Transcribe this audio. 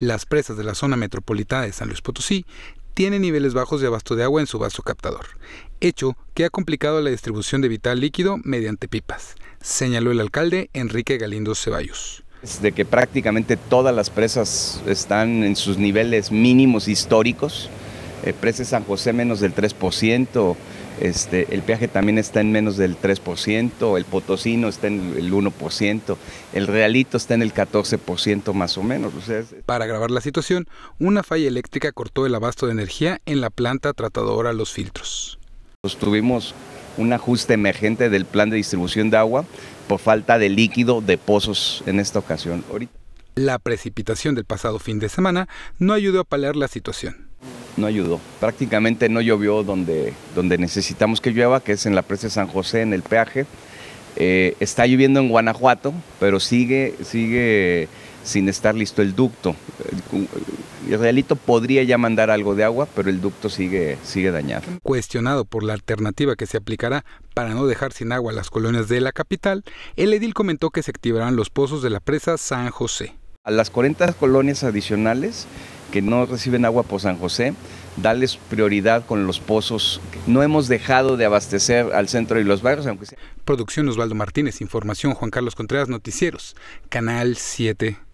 Las presas de la zona metropolitana de San Luis Potosí tienen niveles bajos de abasto de agua en su vaso captador, hecho que ha complicado la distribución de vital líquido mediante pipas, señaló el alcalde Enrique Galindo Ceballos. De que prácticamente todas las presas están en sus niveles mínimos históricos, eh, presa San José menos del 3%, este, el peaje también está en menos del 3%, el potosino está en el 1%, el realito está en el 14% más o menos. Para agravar la situación, una falla eléctrica cortó el abasto de energía en la planta tratadora Los Filtros. Pues, tuvimos un ajuste emergente del plan de distribución de agua por falta de líquido de pozos en esta ocasión. Ahorita. La precipitación del pasado fin de semana no ayudó a paliar la situación no ayudó. Prácticamente no llovió donde, donde necesitamos que llueva, que es en la presa San José, en el peaje. Eh, está lloviendo en Guanajuato, pero sigue, sigue sin estar listo el ducto. Israelito podría ya mandar algo de agua, pero el ducto sigue, sigue dañado. Cuestionado por la alternativa que se aplicará para no dejar sin agua las colonias de la capital, el edil comentó que se activarán los pozos de la presa San José. A las 40 colonias adicionales que no reciben agua por San José, darles prioridad con los pozos. No hemos dejado de abastecer al centro y los barrios, aunque Producción Osvaldo Martínez, información Juan Carlos Contreras, Noticieros, Canal 7.